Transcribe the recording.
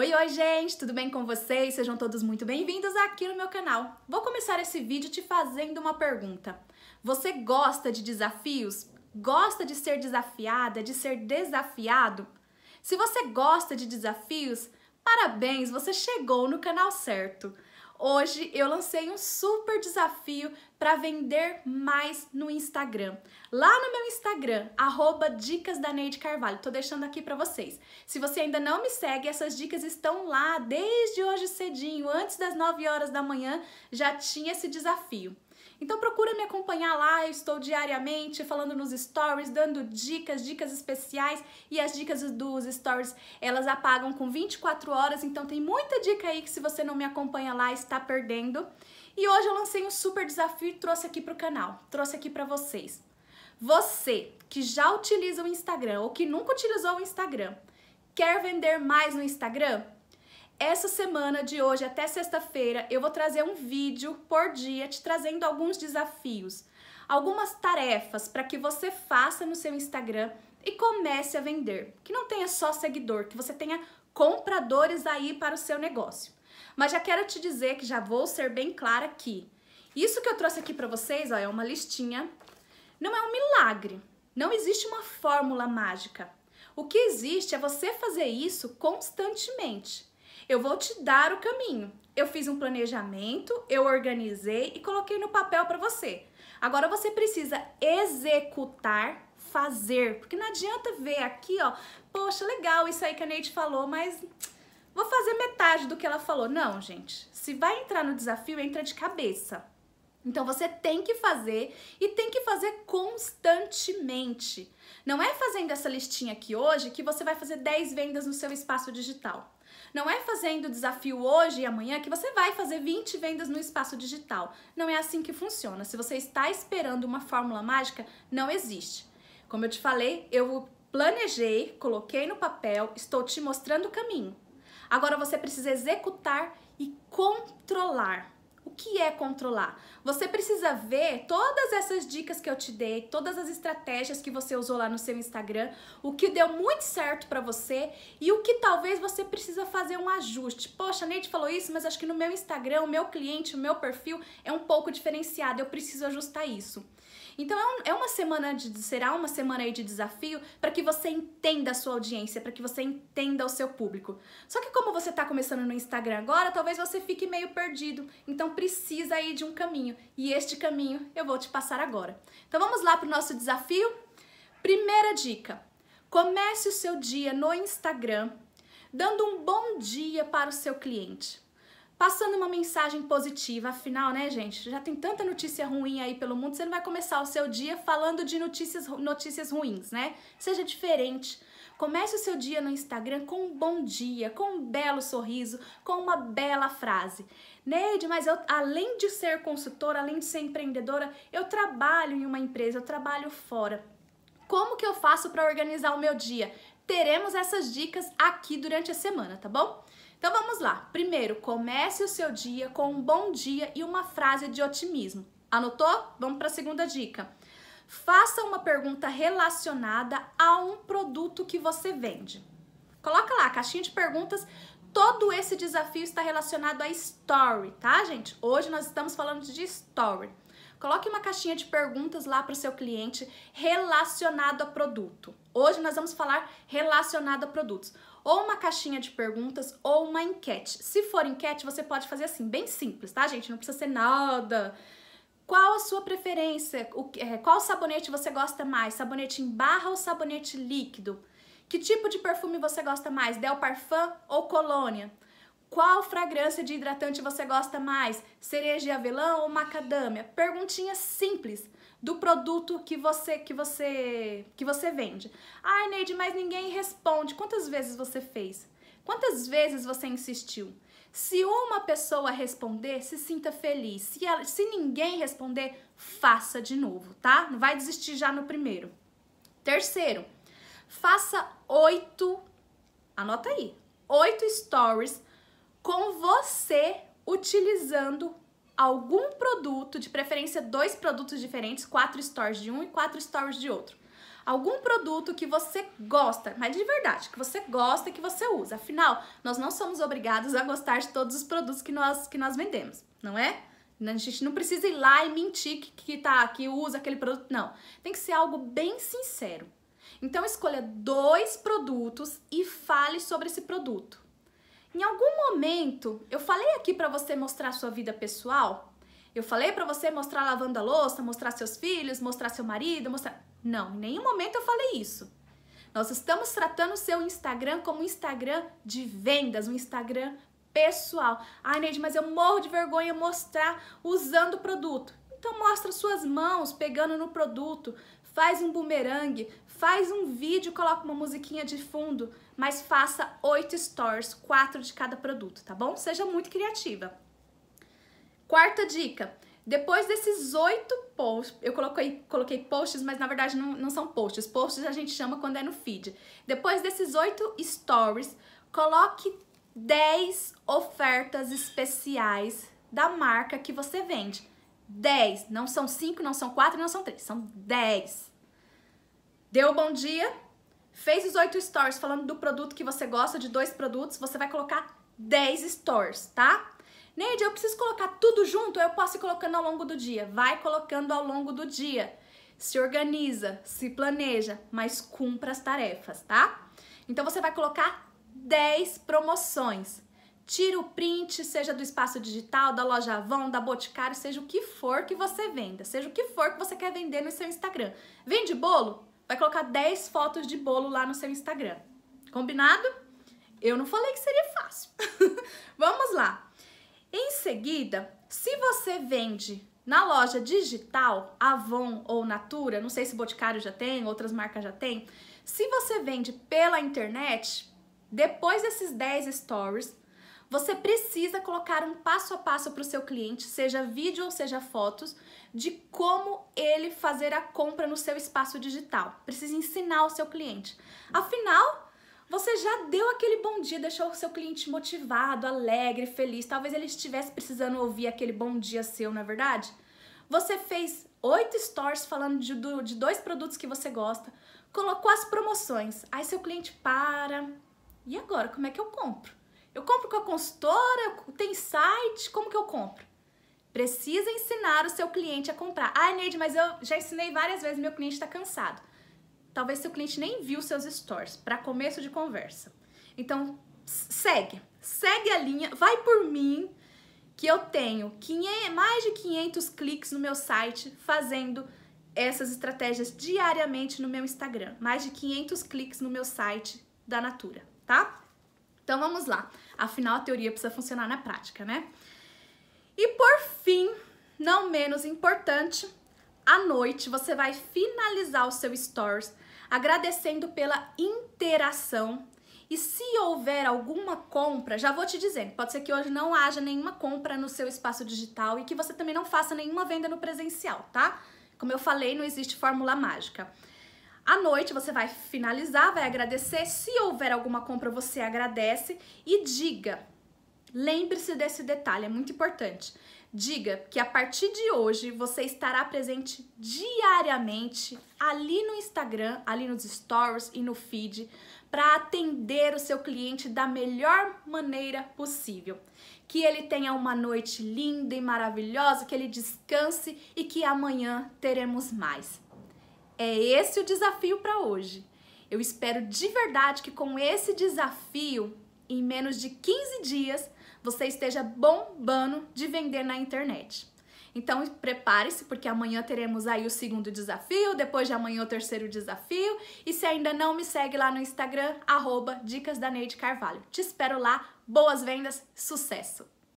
Oi, oi, gente! Tudo bem com vocês? Sejam todos muito bem-vindos aqui no meu canal. Vou começar esse vídeo te fazendo uma pergunta. Você gosta de desafios? Gosta de ser desafiada, de ser desafiado? Se você gosta de desafios, parabéns, você chegou no canal certo. Hoje eu lancei um super desafio para vender mais no Instagram. Lá no meu Instagram, arroba Dicas da Neide Carvalho, tô deixando aqui para vocês. Se você ainda não me segue, essas dicas estão lá desde hoje cedinho, antes das 9 horas da manhã, já tinha esse desafio. Então procura me acompanhar lá, eu estou diariamente falando nos stories, dando dicas, dicas especiais e as dicas dos stories, elas apagam com 24 horas, então tem muita dica aí que se você não me acompanha lá, está perdendo. E hoje eu lancei um super desafio e trouxe aqui para o canal, trouxe aqui para vocês. Você que já utiliza o Instagram ou que nunca utilizou o Instagram, quer vender mais no Instagram? Essa semana de hoje até sexta-feira eu vou trazer um vídeo por dia te trazendo alguns desafios, algumas tarefas para que você faça no seu Instagram e comece a vender. Que não tenha só seguidor, que você tenha compradores aí para o seu negócio. Mas já quero te dizer que já vou ser bem clara aqui. Isso que eu trouxe aqui para vocês ó, é uma listinha. Não é um milagre, não existe uma fórmula mágica. O que existe é você fazer isso constantemente. Eu vou te dar o caminho. Eu fiz um planejamento, eu organizei e coloquei no papel para você. Agora você precisa executar, fazer, porque não adianta ver aqui, ó, poxa, legal isso aí que a Neide falou, mas vou fazer metade do que ela falou. Não, gente. Se vai entrar no desafio, entra de cabeça. Então você tem que fazer e tem que fazer constantemente. Não é fazendo essa listinha aqui hoje que você vai fazer 10 vendas no seu espaço digital. Não é fazendo o desafio hoje e amanhã que você vai fazer 20 vendas no espaço digital. Não é assim que funciona. Se você está esperando uma fórmula mágica, não existe. Como eu te falei, eu planejei, coloquei no papel, estou te mostrando o caminho. Agora você precisa executar e controlar. O que é controlar? Você precisa ver todas essas dicas que eu te dei, todas as estratégias que você usou lá no seu Instagram, o que deu muito certo para você e o que talvez você precisa fazer um ajuste. Poxa, a Neide falou isso, mas acho que no meu Instagram, o meu cliente, o meu perfil é um pouco diferenciado, eu preciso ajustar isso. Então é, é uma semana de será uma semana aí de desafio para que você entenda a sua audiência, para que você entenda o seu público. Só que como você está começando no Instagram agora, talvez você fique meio perdido. Então precisa ir de um caminho e este caminho eu vou te passar agora. Então vamos lá para o nosso desafio? Primeira dica: comece o seu dia no Instagram dando um bom dia para o seu cliente passando uma mensagem positiva. Afinal, né, gente? Já tem tanta notícia ruim aí pelo mundo, você não vai começar o seu dia falando de notícias, notícias ruins, né? Seja diferente. Comece o seu dia no Instagram com um bom dia, com um belo sorriso, com uma bela frase. Neide, mas eu, além de ser consultora, além de ser empreendedora, eu trabalho em uma empresa, eu trabalho fora. Como que eu faço para organizar o meu dia? Teremos essas dicas aqui durante a semana, tá bom? Então vamos lá. Primeiro, comece o seu dia com um bom dia e uma frase de otimismo. Anotou? Vamos para a segunda dica. Faça uma pergunta relacionada a um produto que você vende. Coloca lá, caixinha de perguntas. Todo esse desafio está relacionado a story, tá, gente? Hoje nós estamos falando de story. Coloque uma caixinha de perguntas lá para o seu cliente relacionado a produto. Hoje nós vamos falar relacionado a produtos ou uma caixinha de perguntas ou uma enquete. Se for enquete, você pode fazer assim, bem simples, tá, gente? Não precisa ser nada. Qual a sua preferência? O, é, qual sabonete você gosta mais? Sabonete em barra ou sabonete líquido? Que tipo de perfume você gosta mais? Del Parfum ou Colônia? Qual fragrância de hidratante você gosta mais? Cereja e avelã ou macadâmia? Perguntinha simples do produto que você que você que você vende. Ai, Neide, mas ninguém responde. Quantas vezes você fez? Quantas vezes você insistiu? Se uma pessoa responder, se sinta feliz. Se, ela, se ninguém responder, faça de novo, tá? Não vai desistir já no primeiro. Terceiro, faça oito, anota aí, oito stories com você utilizando algum produto, de preferência dois produtos diferentes, quatro stories de um e quatro stories de outro. Algum produto que você gosta, mas de verdade, que você gosta e que você usa. Afinal, nós não somos obrigados a gostar de todos os produtos que nós, que nós vendemos, não é? A gente não precisa ir lá e mentir que, que, tá, que usa aquele produto, não. Tem que ser algo bem sincero. Então escolha dois produtos e fale sobre esse produto. Em algum momento, eu falei aqui para você mostrar sua vida pessoal? Eu falei para você mostrar lavando a louça, mostrar seus filhos, mostrar seu marido, mostrar. Não, em nenhum momento eu falei isso. Nós estamos tratando o seu Instagram como um Instagram de vendas, um Instagram pessoal. Ai, Neide, mas eu morro de vergonha mostrar usando o produto. Então mostra suas mãos pegando no produto, faz um bumerangue, faz um vídeo, coloca uma musiquinha de fundo, mas faça oito stories, quatro de cada produto, tá bom? Seja muito criativa. Quarta dica, depois desses oito posts, eu coloquei, coloquei posts, mas na verdade não, não são posts, posts a gente chama quando é no feed. Depois desses oito stories, coloque 10 ofertas especiais da marca que você vende. 10, não são 5, não são 4, não são 3, são 10. Deu bom dia, fez os oito stories falando do produto que você gosta, de dois produtos, você vai colocar 10 stories, tá? Neide, eu preciso colocar tudo junto, eu posso ir colocando ao longo do dia. Vai colocando ao longo do dia. Se organiza, se planeja, mas cumpra as tarefas, tá? Então você vai colocar 10 promoções. Tira o print, seja do espaço digital, da loja Avon, da Boticário, seja o que for que você venda, seja o que for que você quer vender no seu Instagram. Vende bolo? vai colocar 10 fotos de bolo lá no seu Instagram. Combinado? Eu não falei que seria fácil. Vamos lá. Em seguida, se você vende na loja digital, Avon ou Natura, não sei se Boticário já tem, outras marcas já tem, se você vende pela internet, depois desses 10 stories, você precisa colocar um passo a passo para o seu cliente, seja vídeo ou seja fotos, de como ele fazer a compra no seu espaço digital. Precisa ensinar o seu cliente. Afinal, você já deu aquele bom dia, deixou o seu cliente motivado, alegre, feliz. Talvez ele estivesse precisando ouvir aquele bom dia seu, na é verdade? Você fez oito stories falando de, de dois produtos que você gosta, colocou as promoções, aí seu cliente para. E agora, como é que eu compro? Eu compro com a consultora? Tem site? Como que eu compro? Precisa ensinar o seu cliente a comprar. Ah, Neide, mas eu já ensinei várias vezes, meu cliente está cansado. Talvez seu cliente nem viu seus stories, para começo de conversa. Então, segue. Segue a linha, vai por mim, que eu tenho 500, mais de 500 cliques no meu site fazendo essas estratégias diariamente no meu Instagram. Mais de 500 cliques no meu site da Natura, tá? Então vamos lá. Afinal, a teoria precisa funcionar na prática, né? E por fim, não menos importante, à noite você vai finalizar o seu stories agradecendo pela interação. E se houver alguma compra, já vou te dizendo, pode ser que hoje não haja nenhuma compra no seu espaço digital e que você também não faça nenhuma venda no presencial, tá? Como eu falei, não existe fórmula mágica. À noite você vai finalizar, vai agradecer. Se houver alguma compra, você agradece e diga. Lembre-se desse detalhe, é muito importante. Diga que a partir de hoje você estará presente diariamente ali no Instagram, ali nos stories e no feed para atender o seu cliente da melhor maneira possível. Que ele tenha uma noite linda e maravilhosa, que ele descanse e que amanhã teremos mais. É esse o desafio para hoje. Eu espero de verdade que com esse desafio, em menos de 15 dias, você esteja bombando de vender na internet. Então prepare-se, porque amanhã teremos aí o segundo desafio, depois de amanhã o terceiro desafio. E se ainda não me segue lá no Instagram, arroba Dicas da Neide Carvalho. Te espero lá, boas vendas, sucesso!